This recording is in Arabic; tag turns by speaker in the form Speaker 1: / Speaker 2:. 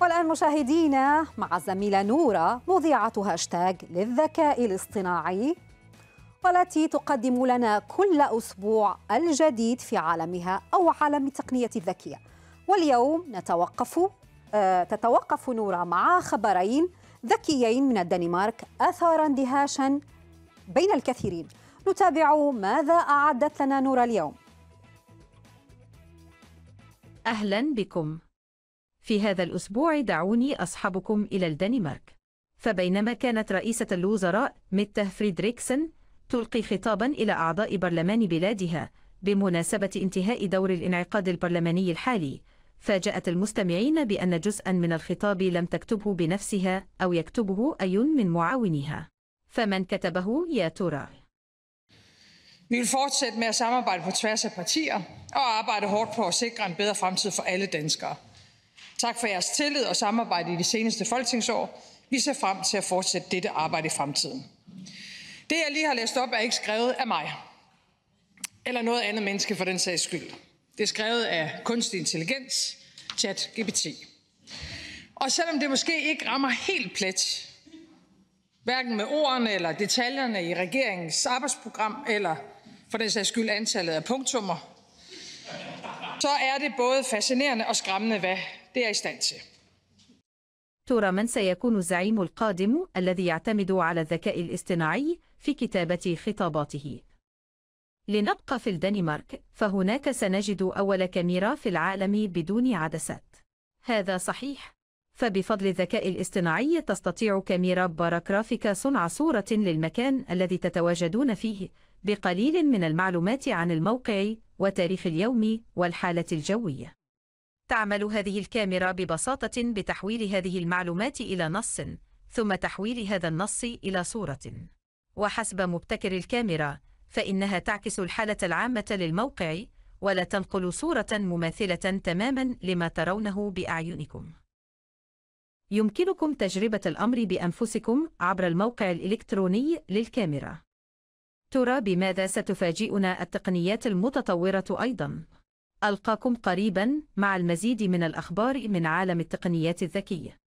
Speaker 1: والآن مشاهدينا مع الزميلة نورة مذيعة هاشتاج للذكاء الاصطناعي والتي تقدم لنا كل أسبوع الجديد في عالمها أو عالم التقنية الذكية واليوم نتوقف آه، تتوقف نورة مع خبرين ذكيين من الدنمارك أثار اندهاشا بين الكثيرين نتابع ماذا
Speaker 2: أعدت لنا نورة اليوم أهلا بكم في هذا الأسبوع دعوني أصحبكم إلى الدنمارك فبينما كانت رئيسة الوزراء ميتا فريدريكسن تلقي خطابا إلى أعضاء برلمان بلادها بمناسبة انتهاء دور الانعقاد البرلماني الحالي فاجأت المستمعين بأن جزءا من الخطاب لم تكتبه بنفسها أو يكتبه أي من معاونيها فمن كتبه يا ترى؟
Speaker 3: Vi vil fortsætte med at samarbejde på tværs af partier og arbejde hårdt på at sikre en bedre fremtid for alle danskere. Tak for jeres tillid og samarbejde i de seneste folketingsår. Vi ser frem til at fortsætte dette arbejde i fremtiden. Det, jeg lige har læst op, er ikke skrevet af mig. Eller noget andet menneske for den sags skyld. Det er skrevet af kunstig intelligens, chat GPT. Og selvom det måske ikke rammer helt plet, hverken med ordene eller detaljerne i regeringens arbejdsprogram, eller for den sags skyld antallet af punktummer, så er det både fascinerende og skræmmende, hvad det er i stand til.
Speaker 2: ترى من سيكون الزعيم القادم الذي يعتمد على الذكاء الاصطناعي في كتابة خطاباته؟ لنبقى في الدنمارك، فهناك سنجد أول كاميرا في العالم بدون عدسات. هذا صحيح. فبفضل الذكاء الاصطناعي تستطيع كاميرا باراكرافيكا صنع صورة للمكان الذي تتواجدون فيه بقليل من المعلومات عن الموقع وتاريخ اليوم والحالة الجوية. تعمل هذه الكاميرا ببساطة بتحويل هذه المعلومات إلى نص ثم تحويل هذا النص إلى صورة وحسب مبتكر الكاميرا فإنها تعكس الحالة العامة للموقع ولا تنقل صورة مماثلة تماما لما ترونه بأعينكم يمكنكم تجربة الأمر بأنفسكم عبر الموقع الإلكتروني للكاميرا ترى بماذا ستفاجئنا التقنيات المتطورة أيضاً؟ ألقاكم قريبا مع المزيد من الأخبار من عالم التقنيات الذكية